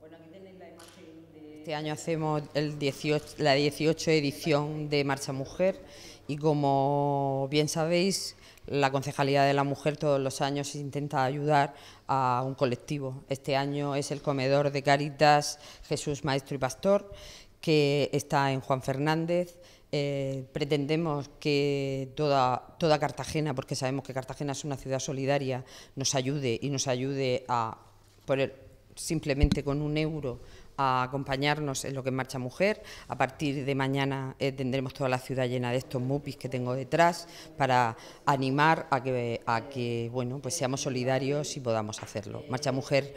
Bueno, aquí tenéis la imagen de... Este año hacemos el 18, la 18 edición de Marcha Mujer y como bien sabéis, la Concejalía de la Mujer todos los años intenta ayudar a un colectivo. Este año es el comedor de Caritas Jesús Maestro y Pastor, que está en Juan Fernández, eh, pretendemos que toda, toda Cartagena, porque sabemos que Cartagena es una ciudad solidaria, nos ayude y nos ayude a poner simplemente con un euro a acompañarnos en lo que es Marcha Mujer. A partir de mañana eh, tendremos toda la ciudad llena de estos mupis que tengo detrás para animar a que, a que bueno, pues seamos solidarios y podamos hacerlo. Marcha Mujer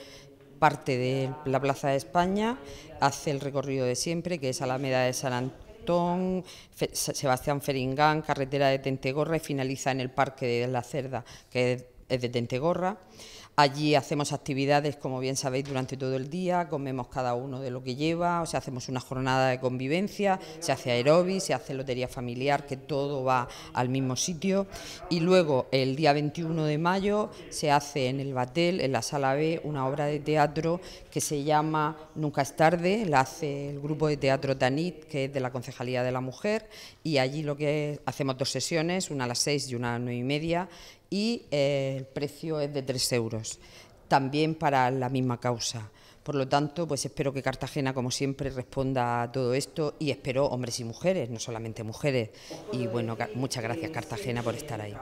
parte de la Plaza de España, hace el recorrido de siempre, que es Alameda de San Antón, Sebastián Feringán, carretera de Tentegorra y finaliza en el Parque de la Cerda, que es de Tentegorra. Allí hacemos actividades, como bien sabéis, durante todo el día, comemos cada uno de lo que lleva, o sea, hacemos una jornada de convivencia, se hace aerobis, se hace lotería familiar, que todo va al mismo sitio. Y luego, el día 21 de mayo, se hace en el Batel, en la Sala B, una obra de teatro que se llama Nunca es tarde, la hace el grupo de teatro Tanit, que es de la Concejalía de la Mujer, y allí lo que hacemos dos sesiones, una a las seis y una a las nueve y media, y eh, el precio es de 3 euros, también para la misma causa. Por lo tanto, pues espero que Cartagena, como siempre, responda a todo esto y espero hombres y mujeres, no solamente mujeres. Y bueno, muchas gracias Cartagena por estar ahí.